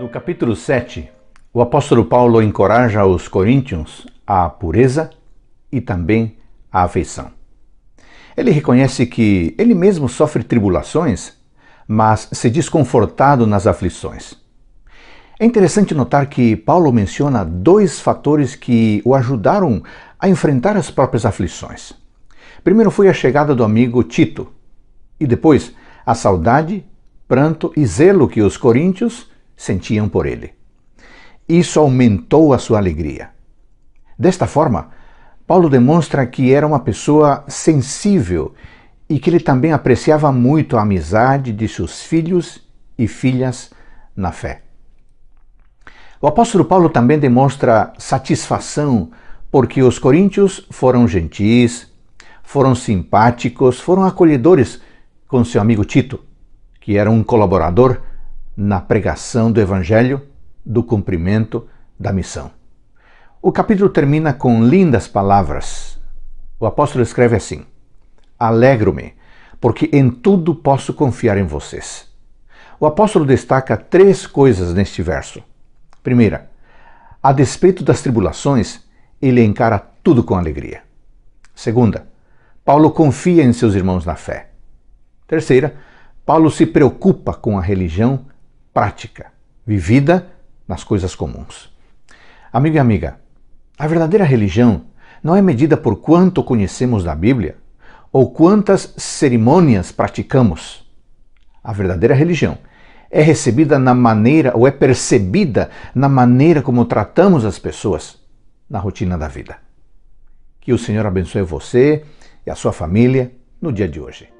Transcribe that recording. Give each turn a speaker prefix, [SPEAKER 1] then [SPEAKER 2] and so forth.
[SPEAKER 1] No capítulo 7, o apóstolo Paulo encoraja os coríntios à pureza e também à afeição. Ele reconhece que ele mesmo sofre tribulações, mas se diz confortado nas aflições. É interessante notar que Paulo menciona dois fatores que o ajudaram a enfrentar as próprias aflições. Primeiro foi a chegada do amigo Tito, e depois a saudade, pranto e zelo que os coríntios sentiam por ele. Isso aumentou a sua alegria. Desta forma, Paulo demonstra que era uma pessoa sensível e que ele também apreciava muito a amizade de seus filhos e filhas na fé. O apóstolo Paulo também demonstra satisfação porque os coríntios foram gentis, foram simpáticos, foram acolhedores com seu amigo Tito, que era um colaborador na pregação do Evangelho, do cumprimento da missão. O capítulo termina com lindas palavras. O apóstolo escreve assim: Alegro-me, porque em tudo posso confiar em vocês. O apóstolo destaca três coisas neste verso. Primeira, a despeito das tribulações, ele encara tudo com alegria. Segunda, Paulo confia em seus irmãos na fé. Terceira, Paulo se preocupa com a religião prática, vivida nas coisas comuns. Amigo e amiga, a verdadeira religião não é medida por quanto conhecemos da Bíblia ou quantas cerimônias praticamos. A verdadeira religião é recebida na maneira ou é percebida na maneira como tratamos as pessoas na rotina da vida. Que o Senhor abençoe você e a sua família no dia de hoje.